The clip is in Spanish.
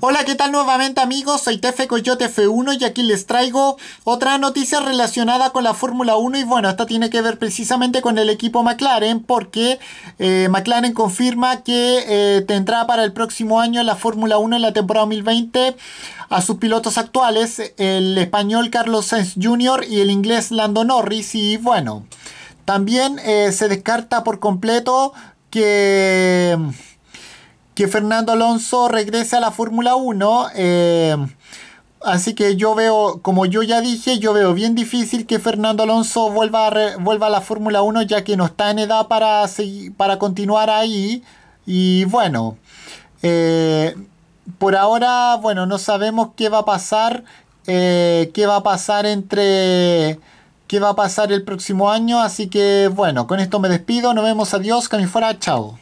Hola, ¿qué tal nuevamente amigos? Soy Tefe Coyote F1 y aquí les traigo otra noticia relacionada con la Fórmula 1 y bueno, esta tiene que ver precisamente con el equipo McLaren porque eh, McLaren confirma que eh, tendrá para el próximo año la Fórmula 1 en la temporada 2020 a sus pilotos actuales, el español Carlos Sainz Jr. y el inglés Lando Norris y bueno, también eh, se descarta por completo que que Fernando Alonso regrese a la Fórmula 1. Eh, así que yo veo, como yo ya dije, yo veo bien difícil que Fernando Alonso vuelva a, vuelva a la Fórmula 1 ya que no está en edad para, para continuar ahí. Y bueno, eh, por ahora, bueno, no sabemos qué va a pasar, eh, qué va a pasar entre qué va a pasar el próximo año. Así que bueno, con esto me despido. Nos vemos. Adiós. Cami fuera. Chao.